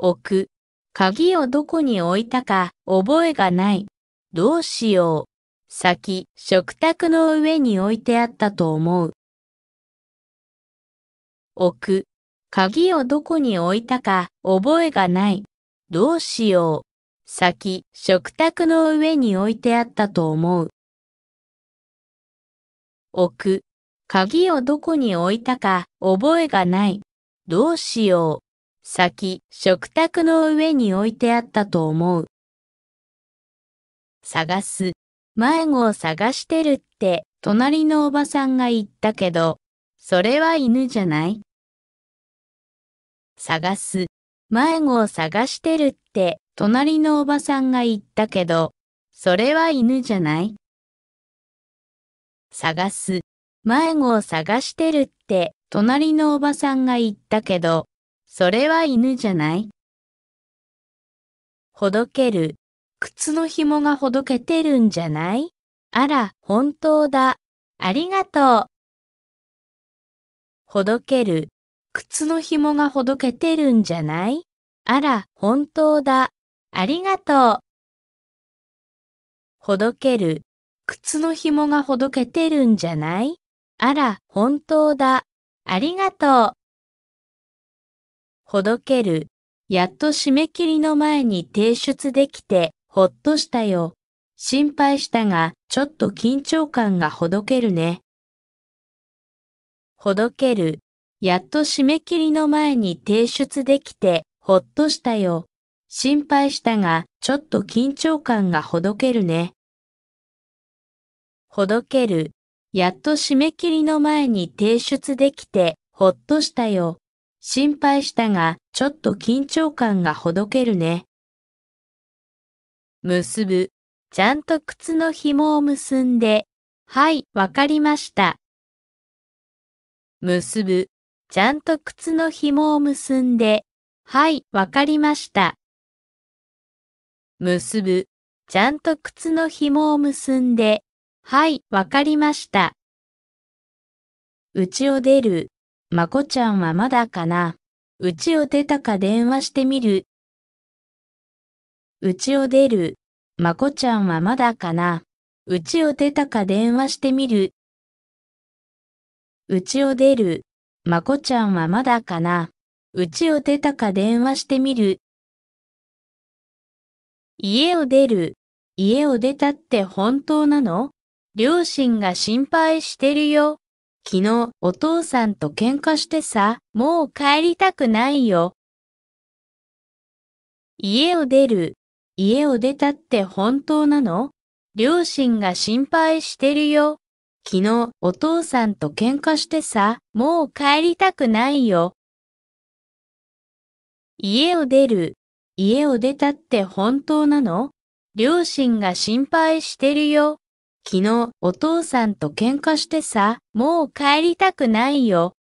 置く。鍵をどこに置いたか覚えがない。どうしよう。先、食卓の上に置いてあったと思う。置く。鍵をどこに置いたか覚えがない。どうしよう。先、食卓の上に置いてあったと思う。置く。鍵をどこに置いたか覚えがない。どうしよう。先、食卓の上に置いてあったと思う。探す。迷子を探してるって、隣のおばさんが言ったけど、それは犬じゃない探す。迷子を探してるって、隣のおばさんが言ったけど、それは犬じゃない探す。迷子を探してるって、隣のおばさんが言ったけど、それは犬じゃないほどける。靴の紐がほどけてるんじゃないあら、本当だ。ありがとう。ほどける。靴の紐がほどけてるんじゃないあら、本当だ。ありがとう。ほどける。靴の紐がほどけてるんじゃないあら、本当だ。ありがとう。ほどける。やっと締め切りの前に提出できて、ほっとしたよ。心配したが、ちょっと緊張感がほどけるね。ほどける。やっと締め切りの前に提出できて、ほっとしたよ。心配したが、ちょっと緊張感がほどけるね。ほどける。やっと締め切りの前に提出できて、ほっとしたよ。心配したが、ちょっと緊張感がほどけるね。結ぶ。ちゃんと靴の紐を結んで。はい、わかりました。結ぶ。ちゃんと靴の紐を結んで。はい、わかりました。結ぶ。ちゃんと靴の紐を結んで。はい、わかりました。うちを出る。まこちゃんはまだかな。うちを出たか電話してみる。うちを出る。まこちゃんはまだかな。うちを出たか電話してみる。うちを出る。まこちゃんはまだかな。うちを出たか電話してみる。家を出る。家を出たって本当なの両親が心配してるよ。昨日お父さんと喧嘩してさ、もう帰りたくないよ。家を出る。家を出たって本当なの両親が心配してるよ。昨日お父さんと喧嘩してさ、もう帰りたくないよ。家を出る。家を出たって本当なの両親が心配してるよ。昨日お父さんと喧嘩してさ、もう帰りたくないよ。